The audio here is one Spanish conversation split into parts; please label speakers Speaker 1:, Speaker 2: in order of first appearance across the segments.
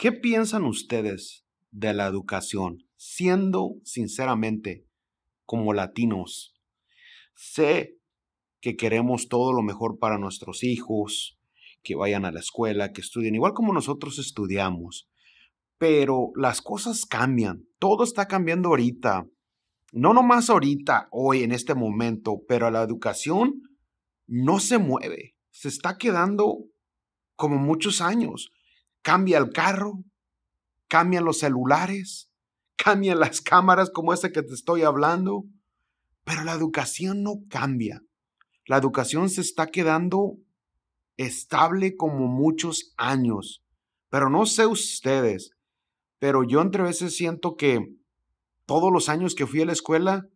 Speaker 1: ¿Qué piensan ustedes de la educación? Siendo sinceramente como latinos, sé que queremos todo lo mejor para nuestros hijos, que vayan a la escuela, que estudien, igual como nosotros estudiamos, pero las cosas cambian, todo está cambiando ahorita, no nomás ahorita, hoy, en este momento, pero la educación no se mueve, se está quedando como muchos años. Cambia el carro, cambian los celulares, cambian las cámaras como esa que te estoy hablando, pero la educación no cambia. La educación se está quedando estable como muchos años. Pero no sé ustedes, pero yo entre veces siento que todos los años que fui a la escuela,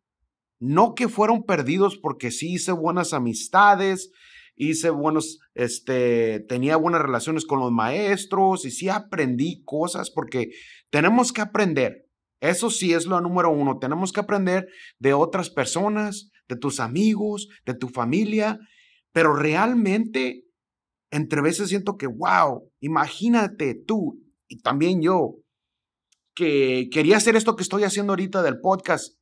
Speaker 1: no que fueron perdidos porque sí hice buenas amistades, hice buenos, este, tenía buenas relaciones con los maestros y sí aprendí cosas porque tenemos que aprender. Eso sí es lo número uno. Tenemos que aprender de otras personas, de tus amigos, de tu familia, pero realmente entre veces siento que, wow, imagínate tú y también yo, que quería hacer esto que estoy haciendo ahorita del podcast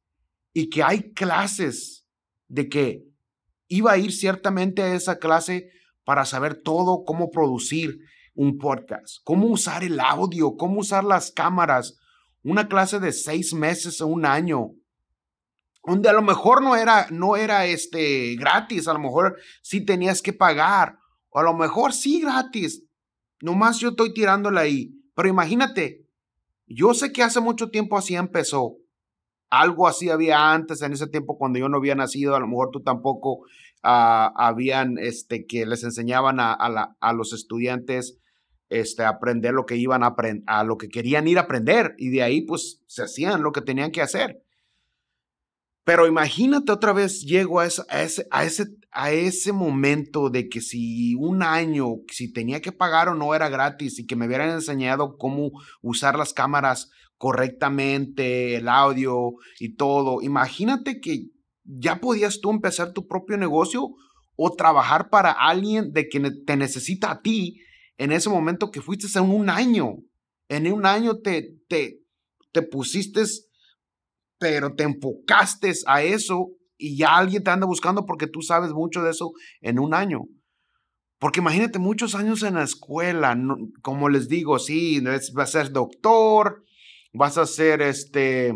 Speaker 1: y que hay clases de que iba a ir ciertamente a esa clase para saber todo cómo producir un podcast, cómo usar el audio, cómo usar las cámaras, una clase de seis meses o un año, donde a lo mejor no era, no era este, gratis, a lo mejor sí tenías que pagar, o a lo mejor sí gratis, nomás yo estoy tirándola ahí, pero imagínate, yo sé que hace mucho tiempo así empezó, algo así había antes, en ese tiempo cuando yo no había nacido, a lo mejor tú tampoco, ah, habían, este, que les enseñaban a, los estudiantes este, aprender lo que iban a, a lo que querían ir a aprender y de ahí pues se hacían lo que tenían que hacer. Pero imagínate otra vez, llego a, a, ese, a, ese, a ese momento de que si un año, si tenía que pagar o no era gratis y que me hubieran enseñado cómo usar las cámaras, correctamente, el audio y todo. Imagínate que ya podías tú empezar tu propio negocio o trabajar para alguien de quien te necesita a ti en ese momento que fuiste en un año. En un año te, te, te pusiste, pero te enfocaste a eso y ya alguien te anda buscando porque tú sabes mucho de eso en un año. Porque imagínate muchos años en la escuela, como les digo, sí, vas a ser doctor, vas a hacer este,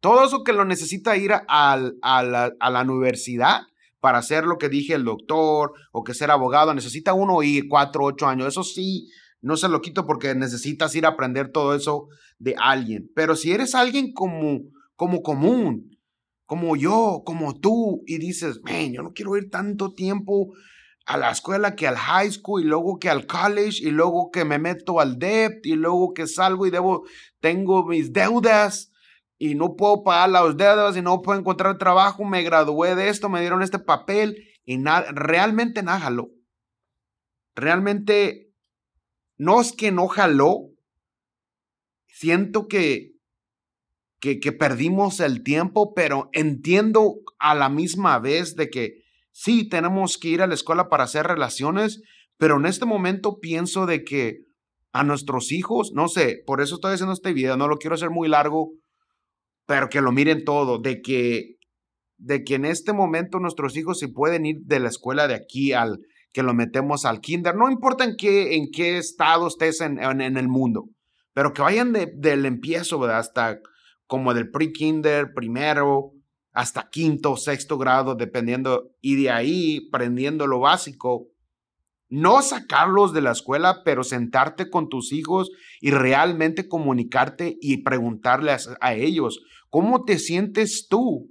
Speaker 1: todo eso que lo necesita ir a, la, universidad para hacer lo que dije el doctor o que ser abogado, necesita uno ir cuatro, ocho años. Eso sí, no se lo quito porque necesitas ir a aprender todo eso de alguien. Pero si eres alguien como, como común, como yo, como tú, y dices, man, yo no quiero ir tanto tiempo a la escuela, que al high school, y luego que al college, y luego que me meto al debt, y luego que salgo y debo, tengo mis deudas, y no puedo pagar las deudas, y no puedo encontrar trabajo, me gradué de esto, me dieron este papel, y nada, realmente nada jaló. Realmente, no es que no jaló, siento que, que, que perdimos el tiempo, pero entiendo a la misma vez de que, sí tenemos que ir a la escuela para hacer relaciones, pero en este momento pienso de que a nuestros hijos, no sé, por eso estoy haciendo este video, no lo quiero hacer muy largo, pero que lo miren todo, de que, de que en este momento nuestros hijos se pueden ir de la escuela de aquí al que lo metemos al kinder, no importa en qué, en qué estado estés en, el mundo, pero que vayan del empiezo, ¿verdad? Hasta como del pre-kinder, primero, hasta quinto o sexto grado, dependiendo, y de ahí aprendiendo lo básico. No sacarlos de la escuela, pero sentarte con tus hijos y realmente comunicarte y preguntarles a, ellos, ¿cómo te sientes tú?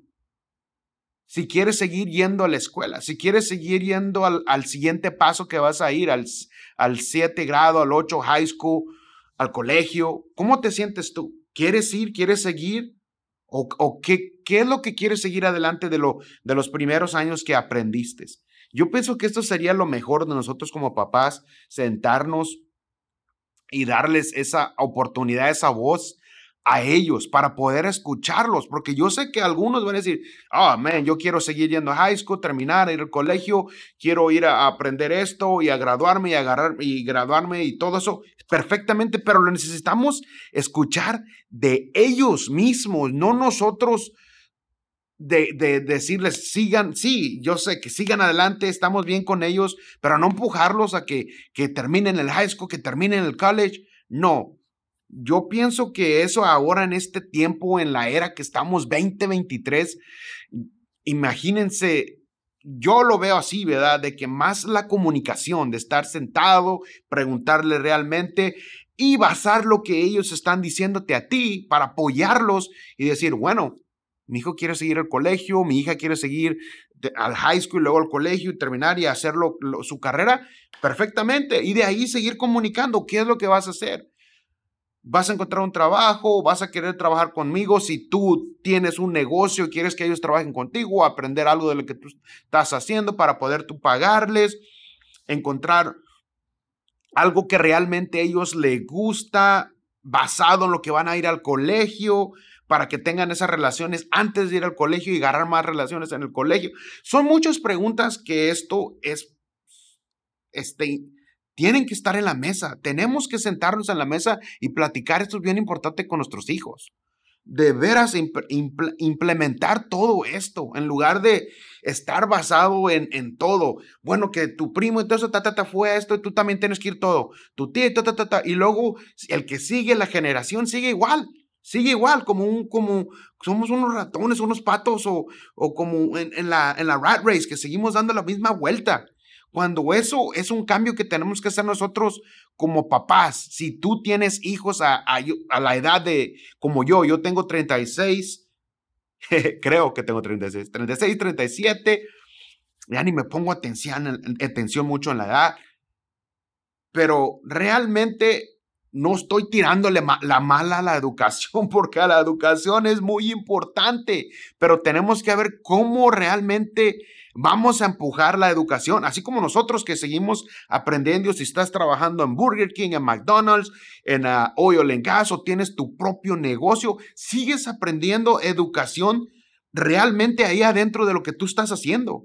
Speaker 1: Si quieres seguir yendo a la escuela, si quieres seguir yendo al, al siguiente paso que vas a ir, al, al 7 grado, al 8 high school, al colegio, ¿cómo te sientes tú? ¿Quieres ir? ¿Quieres seguir? ¿O, qué, qué, es lo que quieres seguir adelante de, lo, de los primeros años que aprendiste? Yo pienso que esto sería lo mejor de nosotros como papás, sentarnos y darles esa oportunidad, esa voz a ellos para poder escucharlos, porque yo sé que algunos van a decir, ah, oh, man, yo quiero seguir yendo a high school, terminar, ir al colegio, quiero ir a aprender esto y a graduarme y agarrar y graduarme y todo eso perfectamente, pero lo necesitamos escuchar de ellos mismos, no nosotros de, de, decirles, sigan, sí, yo sé que sigan adelante, estamos bien con ellos, pero no empujarlos a que, que terminen el high school, que terminen el college. No, yo pienso que eso ahora en este tiempo, en la era que estamos 2023, imagínense, yo lo veo así, ¿verdad? De que más la comunicación, de estar sentado, preguntarle realmente y basar lo que ellos están diciéndote a ti para apoyarlos y decir, bueno, mi hijo quiere seguir el colegio, mi hija quiere seguir al high school, luego al colegio y terminar y hacer su carrera perfectamente. Y de ahí seguir comunicando qué es lo que vas a hacer vas a encontrar un trabajo, vas a querer trabajar conmigo, si tú tienes un negocio, quieres que ellos trabajen contigo, aprender algo de lo que tú estás haciendo para poder tú pagarles, encontrar algo que realmente a ellos les gusta, basado en lo que van a ir al colegio, para que tengan esas relaciones antes de ir al colegio y agarrar más relaciones en el colegio. Son muchas preguntas que esto es, este, tienen que estar en la mesa. Tenemos que sentarnos en la mesa y platicar. Esto es bien importante con nuestros hijos. De veras implementar todo esto en lugar de estar basado en, todo. Bueno, que tu primo eso, ta, ta, ta, fue esto y tú también tienes que ir todo. Tu tía ta, ta, ta, ta. Y luego el que sigue, la generación sigue igual. Sigue igual, como un, como, somos unos ratones, unos patos o, o como en, la, en la rat race, que seguimos dando la misma vuelta. Cuando eso es un cambio que tenemos que hacer nosotros como papás. Si tú tienes hijos a, la edad de, como yo, yo tengo 36, creo que tengo 36, 36, 37, ya ni me pongo atención mucho en la edad, pero realmente no estoy tirándole la mala a la educación, porque la educación es muy importante, pero tenemos que ver cómo realmente vamos a empujar la educación, así como nosotros que seguimos aprendiendo, si estás trabajando en Burger King, en McDonald's, en uh, Oil Gas o tienes tu propio negocio, sigues aprendiendo educación realmente ahí adentro de lo que tú estás haciendo.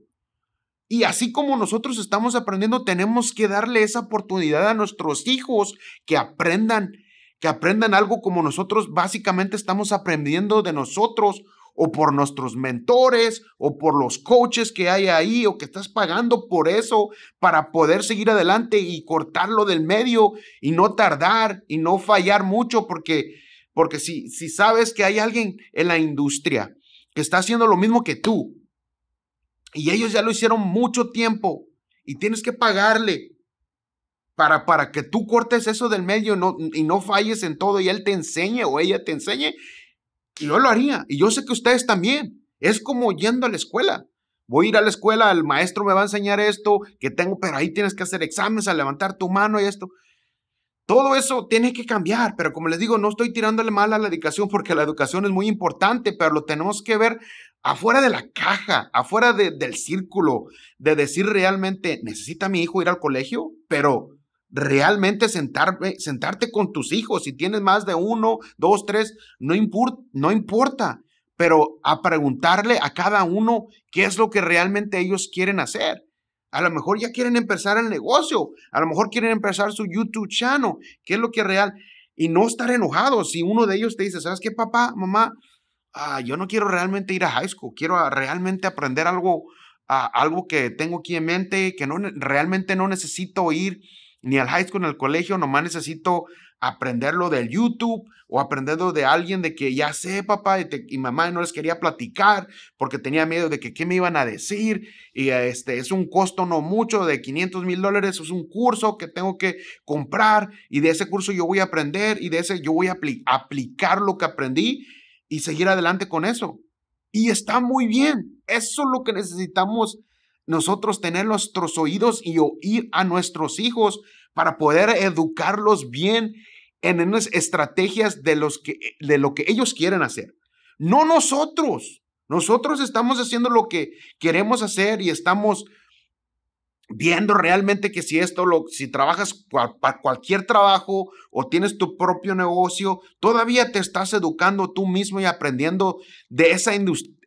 Speaker 1: Y así como nosotros estamos aprendiendo, tenemos que darle esa oportunidad a nuestros hijos que aprendan, que aprendan algo como nosotros básicamente estamos aprendiendo de nosotros o por nuestros mentores o por los coaches que hay ahí o que estás pagando por eso para poder seguir adelante y cortarlo del medio y no tardar y no fallar mucho porque porque si si sabes que hay alguien en la industria que está haciendo lo mismo que tú y ellos ya lo hicieron mucho tiempo y tienes que pagarle para, para que tú cortes eso del medio no, y no falles en todo y él te enseñe o ella te enseñe. Y yo lo haría. Y yo sé que ustedes también. Es como yendo a la escuela. Voy a ir a la escuela, el maestro me va a enseñar esto que tengo, pero ahí tienes que hacer exámenes, a levantar tu mano y esto. Todo eso tiene que cambiar, pero como les digo, no estoy tirándole mal a la educación porque la educación es muy importante, pero lo tenemos que ver afuera de la caja, afuera del círculo, de decir realmente, necesita mi hijo ir al colegio, pero realmente sentarte con tus hijos, si tienes más de uno, dos, tres, no, no importa, pero a preguntarle a cada uno qué es lo que realmente ellos quieren hacer. A lo mejor ya quieren empezar el negocio, a lo mejor quieren empezar su YouTube channel, qué es lo que real, y no estar enojado si uno de ellos te dice, ¿sabes qué, papá, mamá? Ah, yo no quiero realmente ir a high school, quiero realmente aprender algo, algo que tengo aquí en mente, que no, realmente no necesito ir ni al high school ni al colegio, nomás necesito aprenderlo del YouTube o aprenderlo de alguien de que ya sé, papá, y, y, mamá no les quería platicar porque tenía miedo de que qué me iban a decir. Y este es un costo no mucho de 500 mil dólares, es un curso que tengo que comprar y de ese curso yo voy a aprender y de ese yo voy a aplicar lo que aprendí y seguir adelante con eso. Y está muy bien. Eso es lo que necesitamos nosotros, tener nuestros oídos y oír a nuestros hijos para poder educarlos bien en unas estrategias de, los que, de lo que ellos quieren hacer. No nosotros. Nosotros estamos haciendo lo que queremos hacer y estamos viendo realmente que si esto, lo, si trabajas para cualquier trabajo o tienes tu propio negocio, todavía te estás educando tú mismo y aprendiendo de esa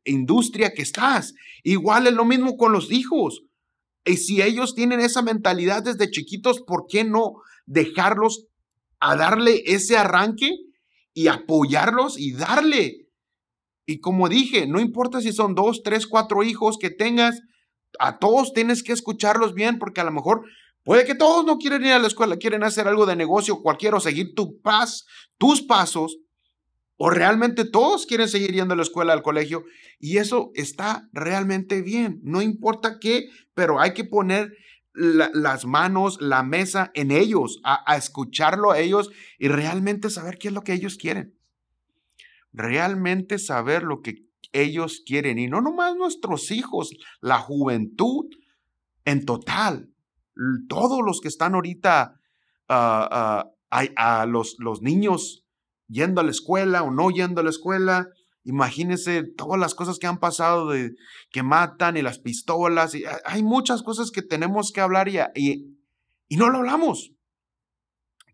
Speaker 1: industria que estás. Igual es lo mismo con los hijos. Y si ellos tienen esa mentalidad desde chiquitos, ¿por qué no dejarlos a darle ese arranque y apoyarlos y darle? Y como dije, no importa si son dos, tres, cuatro hijos que tengas, a todos tienes que escucharlos bien porque a lo mejor puede que todos no quieren ir a la escuela, quieren hacer algo de negocio cualquiera o seguir tu paz, tus pasos, o realmente todos quieren seguir yendo a la escuela, al colegio, y eso está realmente bien, no importa qué, pero hay que poner las manos, la mesa en ellos, a, a escucharlo a ellos y realmente saber qué es lo que ellos quieren. Realmente saber lo que ellos quieren. Y no nomás nuestros hijos, la juventud en total, todos los que están ahorita, ah, ah, a, los, los niños yendo a la escuela o no yendo a la escuela. Imagínense todas las cosas que han pasado, de, que matan y las pistolas. Y ah, hay muchas cosas que tenemos que hablar y, y no lo hablamos.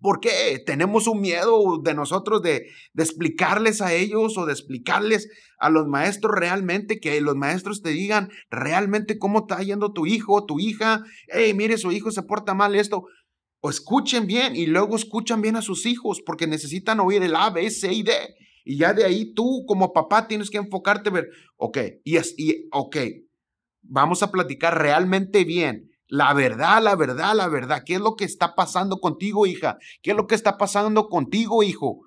Speaker 1: ¿Por qué? Tenemos un miedo de nosotros de, explicarles a ellos o de explicarles a los maestros realmente, que los maestros te digan realmente cómo está yendo tu hijo, tu hija, hey, mire, su hijo se porta mal esto. O escuchen bien y luego escuchan bien a sus hijos porque necesitan oír el A, B, C y D. Y ya de ahí tú como papá tienes que enfocarte, ver, ok, yes, y, ok, vamos a platicar realmente bien la verdad, la verdad, la verdad. ¿Qué es lo que está pasando contigo, hija? ¿Qué es lo que está pasando contigo, hijo?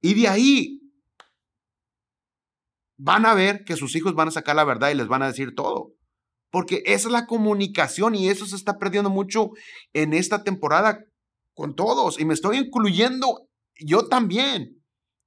Speaker 1: Y de ahí van a ver que sus hijos van a sacar la verdad y les van a decir todo. Porque esa es la comunicación y eso se está perdiendo mucho en esta temporada con todos. Y me estoy incluyendo yo también.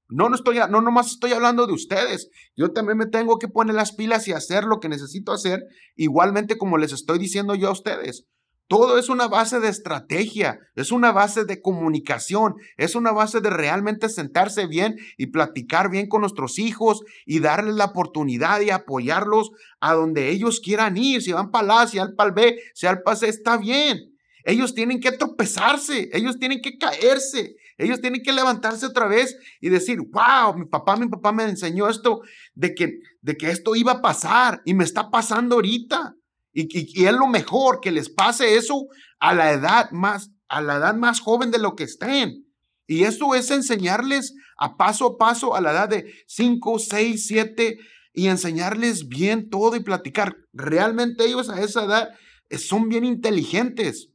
Speaker 1: No, no estoy, no nomás estoy hablando de ustedes. Yo también me tengo que poner las pilas y hacer lo que necesito hacer, igualmente como les estoy diciendo yo a ustedes. Todo es una base de estrategia, es una base de comunicación, es una base de realmente sentarse bien y platicar bien con nuestros hijos y darles la oportunidad y apoyarlos a donde ellos quieran ir. Si van para A, si van para B, si van para C, está bien. Ellos tienen que tropezarse, ellos tienen que caerse, ellos tienen que levantarse otra vez y decir, wow, mi papá, mi papá me enseñó esto, de que, de que esto iba a pasar y me está pasando ahorita. Y, y, es lo mejor que les pase eso a la edad más, a la edad más joven de lo que estén. Y esto es enseñarles a paso a paso a la edad de 5, 6, 7 y enseñarles bien todo y platicar. Realmente ellos a esa edad eh, son bien inteligentes.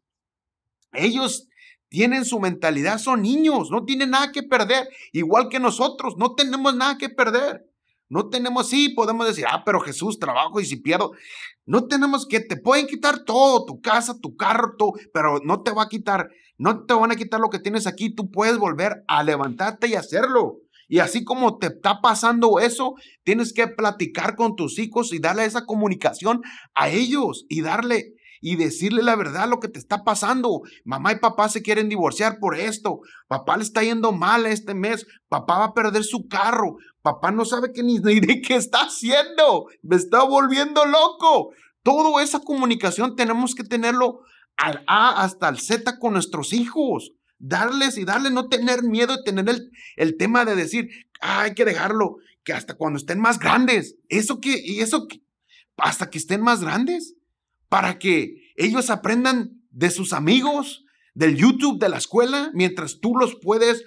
Speaker 1: Ellos tienen su mentalidad, son niños, no tienen nada que perder, igual que nosotros, no tenemos nada que perder. No tenemos, sí, podemos decir, ah, pero Jesús, trabajo y si pierdo. No tenemos que, te pueden quitar todo, tu casa, tu carro, todo, pero no te va a quitar, no te van a quitar lo que tienes aquí. Tú puedes volver a levantarte y hacerlo. Y así como te está pasando eso, tienes que platicar con tus hijos y darle esa comunicación a ellos y darle y decirle la verdad lo que te está pasando. Mamá y papá se quieren divorciar por esto. Papá le está yendo mal este mes. Papá va a perder su carro. Papá no sabe qué ni, de qué está haciendo. Me está volviendo loco. Toda esa comunicación tenemos que tenerlo al A hasta el Z con nuestros hijos. Darles y darles, no tener miedo de tener el, tema de decir, hay que dejarlo, que hasta cuando estén más grandes. Eso que, y eso que, hasta que estén más grandes para que ellos aprendan de sus amigos, del YouTube, de la escuela, mientras tú los puedes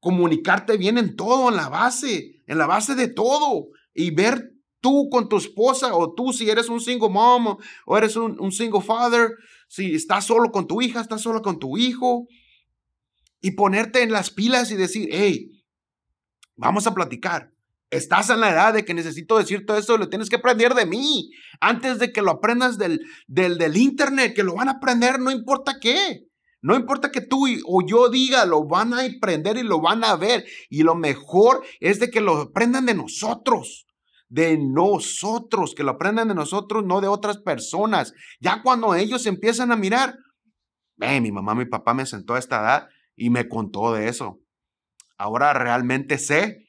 Speaker 1: comunicarte bien en todo, en la base, en la base de todo, y ver tú con tu esposa o tú si eres un single mom o eres un, single father, si estás solo con tu hija, estás solo con tu hijo, y ponerte en las pilas y decir, hey, vamos a platicar, Estás en la edad de que necesito decir todo eso. lo tienes que aprender de mí, antes de que lo aprendas del, del, del internet, que lo van a aprender, no importa qué. No importa que tú o yo diga, lo van a aprender y lo van a ver. Y lo mejor es de que lo aprendan de nosotros, de nosotros, que lo aprendan de nosotros, no de otras personas. Ya cuando ellos empiezan a mirar, ve, mi mamá, mi papá me sentó a esta edad y me contó de eso. Ahora realmente sé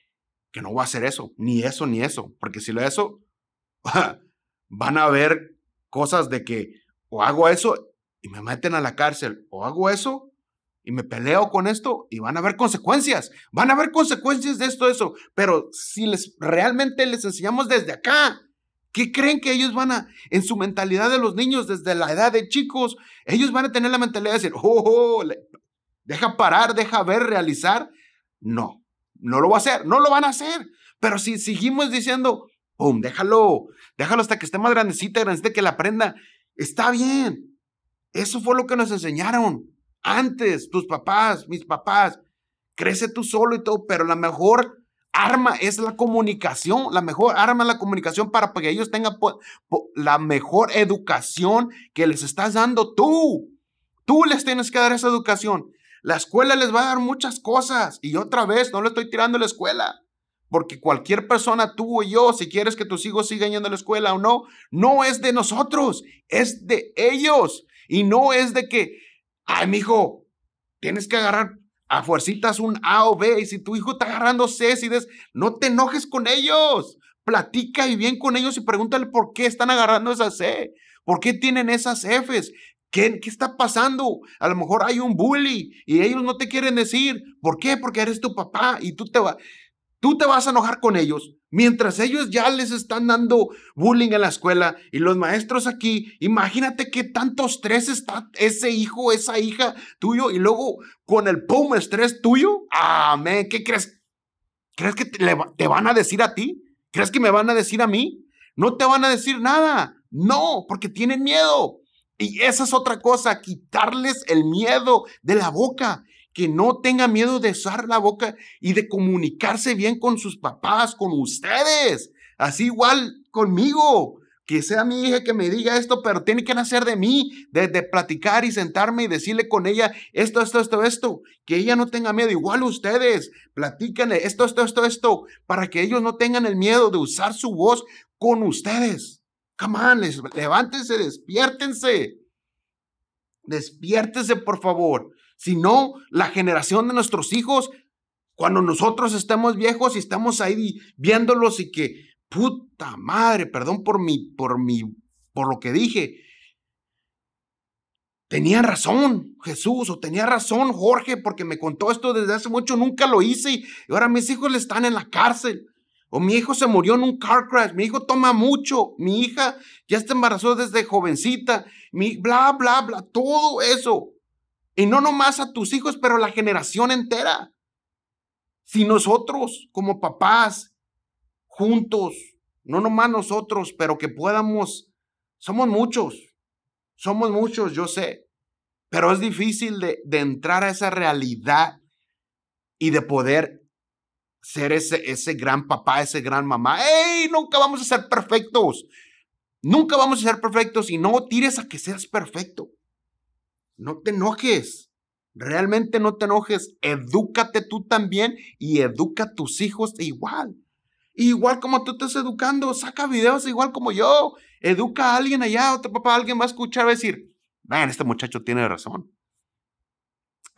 Speaker 1: que no voy a hacer eso, ni eso, ni eso, porque si lo eso, van a haber cosas de que o hago eso y me meten a la cárcel, o hago eso y me peleo con esto y van a haber consecuencias, van a haber consecuencias de esto, eso, pero si les realmente les enseñamos desde acá, ¿Qué creen que ellos van a, en su mentalidad de los niños desde la edad de chicos, ellos van a tener la mentalidad de decir, oh, oh deja parar, deja ver, realizar? No, no lo va a hacer, no lo van a hacer. Pero si seguimos diciendo, Déjalo, déjalo hasta que esté más grandecita, grandecita que la aprenda, Está bien. Eso fue lo que nos enseñaron antes, tus papás, mis papás. Crece tú solo y todo, pero la mejor arma es la comunicación, la mejor arma es la comunicación para que ellos tengan la mejor educación que les estás dando tú. Tú les tienes que dar esa educación. La escuela les va a dar muchas cosas. Y otra vez, no le estoy tirando la escuela. Porque cualquier persona, tú o yo, si quieres que tus hijos sigan yendo a la escuela o no, no es de nosotros, es de ellos. Y no es de que, ay, mi hijo, tienes que agarrar a fuercitas un A o B. Y si tu hijo está agarrando C, si des, no te enojes con ellos. Platica y bien con ellos y pregúntale por qué están agarrando esa C. ¿Por qué tienen esas Fs? ¿Qué, está pasando? A lo mejor hay un bully y ellos no te quieren decir. ¿Por qué? Porque eres tu papá y tú te, vas. tú te vas a enojar con ellos. Mientras ellos ya les están dando bullying en la escuela y los maestros aquí, imagínate qué tanto estrés está ese hijo, esa hija tuyo y luego con el pum estrés tuyo. Amén. ¿Qué crees? ¿Crees que te, te van a decir a ti? ¿Crees que me van a decir a mí? No te van a decir nada. No, porque tienen miedo. Y esa es otra cosa, quitarles el miedo de la boca, que no tengan miedo de usar la boca y de comunicarse bien con sus papás, con ustedes. Así igual conmigo, que sea mi hija que me diga esto, pero tiene que nacer de mí, de, platicar y sentarme y decirle con ella esto, esto, esto, esto, que ella no tenga miedo, igual ustedes, platícanle esto, esto, esto, esto, para que ellos no tengan el miedo de usar su voz con ustedes. Come levántense, despiértense. Despiértense, por favor. Si no, la generación de nuestros hijos, cuando nosotros estamos viejos y estamos ahí viéndolos y que, puta madre, perdón por mi, por mi, por lo que dije. Tenía razón Jesús o tenía razón Jorge porque me contó esto desde hace mucho, nunca lo hice y ahora mis hijos están en la cárcel. O mi hijo se murió en un car crash, mi hijo toma mucho, mi hija ya está embarazada desde jovencita, mi bla, bla, bla, todo eso. Y no nomás a tus hijos, pero a la generación entera. Si nosotros como papás, juntos, no nomás nosotros, pero que podamos, somos muchos, somos muchos, yo sé, pero es difícil de, de entrar a esa realidad y de poder ser ese, ese gran papá, ese gran mamá. ¡Ey! Nunca vamos a ser perfectos. Nunca vamos a ser perfectos y no tires a que seas perfecto. No te enojes. Realmente no te enojes. Edúcate tú también y educa a tus hijos igual. Igual como tú estás educando, saca videos igual como yo. Educa a alguien allá, otro papá, alguien va a escuchar, va a decir, ¡Ven, este muchacho tiene razón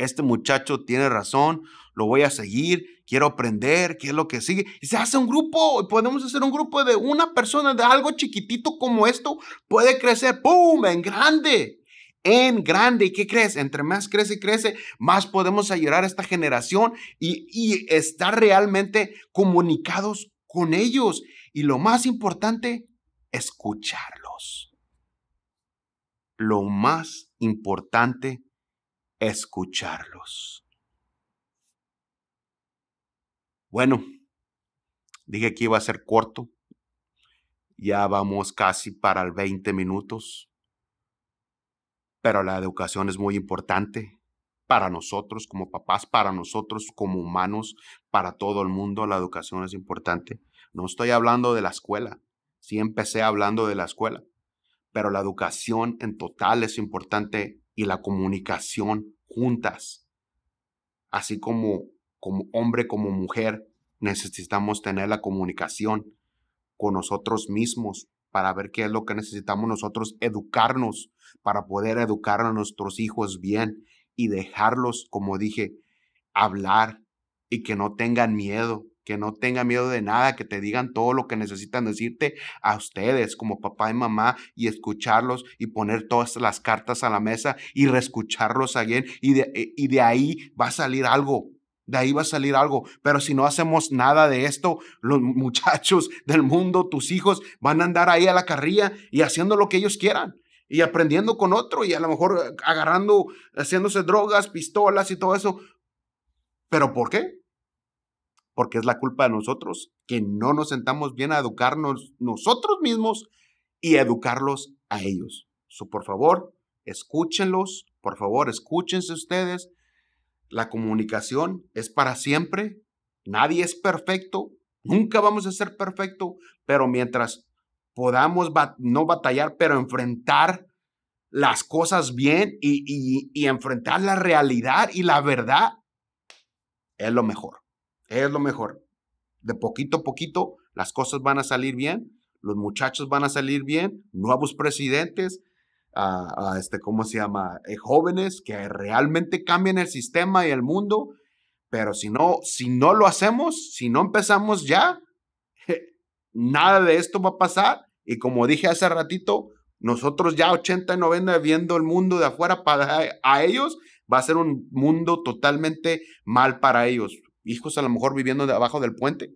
Speaker 1: este muchacho tiene razón, lo voy a seguir, quiero aprender, qué es lo que sigue. Y se hace un grupo, podemos hacer un grupo de una persona, de algo chiquitito como esto, puede crecer, ¡pum!, en grande en grande. ¿Y qué crees? Entre más crece y crece, más podemos ayudar a esta generación y, y, estar realmente comunicados con ellos. Y lo más importante, escucharlos. Lo más importante, escucharlos. Bueno, dije que iba a ser corto. Ya vamos casi para el 20 minutos. Pero la educación es muy importante para nosotros como papás, para nosotros como humanos, para todo el mundo. La educación es importante. No estoy hablando de la escuela. Si empecé hablando de la escuela. Pero la educación en total es importante y la comunicación juntas. Así como como hombre, como mujer, necesitamos tener la comunicación con nosotros mismos para ver qué es lo que necesitamos nosotros educarnos para poder educar a nuestros hijos bien y dejarlos, como dije, hablar y que no tengan miedo que no tenga miedo de nada, que te digan todo lo que necesitan decirte a ustedes como papá y mamá y escucharlos y poner todas las cartas a la mesa y reescucharlos alguien y de, eh, y de ahí va a salir algo. De ahí va a salir algo, pero si no hacemos nada de esto, los muchachos del mundo, tus hijos, van a andar ahí a la carrilla y haciendo lo que ellos quieran y aprendiendo con otro y a lo mejor eh, agarrando, haciéndose drogas, pistolas y todo eso. ¿Pero por qué? porque es la culpa de nosotros que no nos sentamos bien a educarnos nosotros mismos y educarlos a ellos. por favor, escúchenlos, por favor, escúchense ustedes. La comunicación es para siempre. Nadie es perfecto. Nunca vamos a ser perfecto, pero mientras podamos no batallar, pero enfrentar las cosas bien y enfrentar la realidad y la verdad, es lo mejor. Es lo mejor. De poquito a poquito las cosas van a salir bien, los muchachos van a salir bien, nuevos presidentes, ah, ah, este, ¿cómo se llama? Eh, jóvenes que realmente cambien el sistema y el mundo, pero si no, si no lo hacemos, si no empezamos ya, nada de esto va a pasar. Y como dije hace ratito, nosotros ya 80 y 90 viendo el mundo de afuera para a ellos, va a ser un mundo totalmente mal para ellos hijos a lo mejor viviendo debajo abajo del puente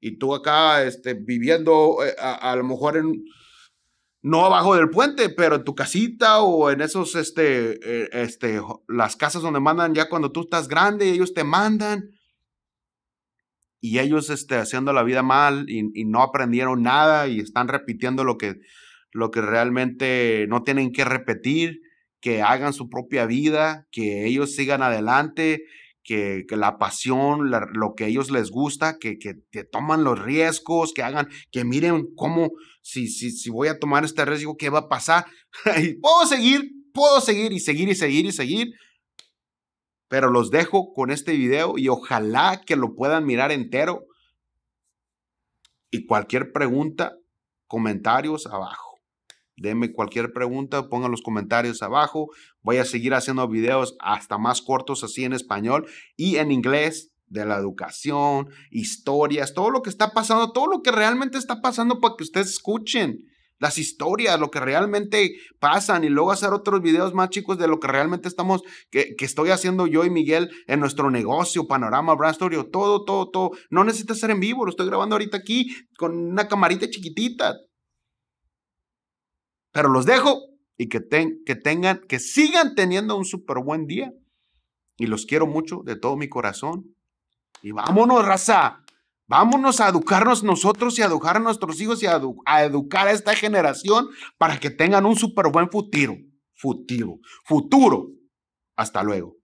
Speaker 1: y tú acá este, viviendo eh, a, a, lo mejor en, no abajo del puente, pero en tu casita o en esos, este, eh, este, las casas donde mandan ya cuando tú estás grande, ellos te mandan y ellos este, haciendo la vida mal y, y, no aprendieron nada y están repitiendo lo que, lo que realmente no tienen que repetir, que hagan su propia vida, que ellos sigan adelante, que, la pasión, lo que a ellos les gusta, que, que, toman los riesgos, que hagan, que miren cómo, si, si, si voy a tomar este riesgo, ¿qué va a pasar? y puedo seguir, puedo seguir y seguir y seguir y seguir. Pero los dejo con este video y ojalá que lo puedan mirar entero. Y cualquier pregunta, comentarios abajo. Deme cualquier pregunta, pongan los comentarios abajo. Voy a seguir haciendo videos hasta más cortos así en español y en inglés de la educación, historias, todo lo que está pasando, todo lo que realmente está pasando para que ustedes escuchen las historias, lo que realmente pasan y luego hacer otros videos más chicos de lo que realmente estamos, que, estoy haciendo yo y Miguel en nuestro negocio, Panorama Brand Story, todo, todo, todo. No necesita ser en vivo, lo estoy grabando ahorita aquí con una camarita chiquitita. Pero los dejo y que, tengan, que sigan teniendo un súper buen día. Y los quiero mucho de todo mi corazón. Y vámonos, raza. Vámonos a educarnos nosotros y a educar a nuestros hijos y a, a educar a esta generación para que tengan un súper buen futuro. Futuro. Futuro. Hasta luego.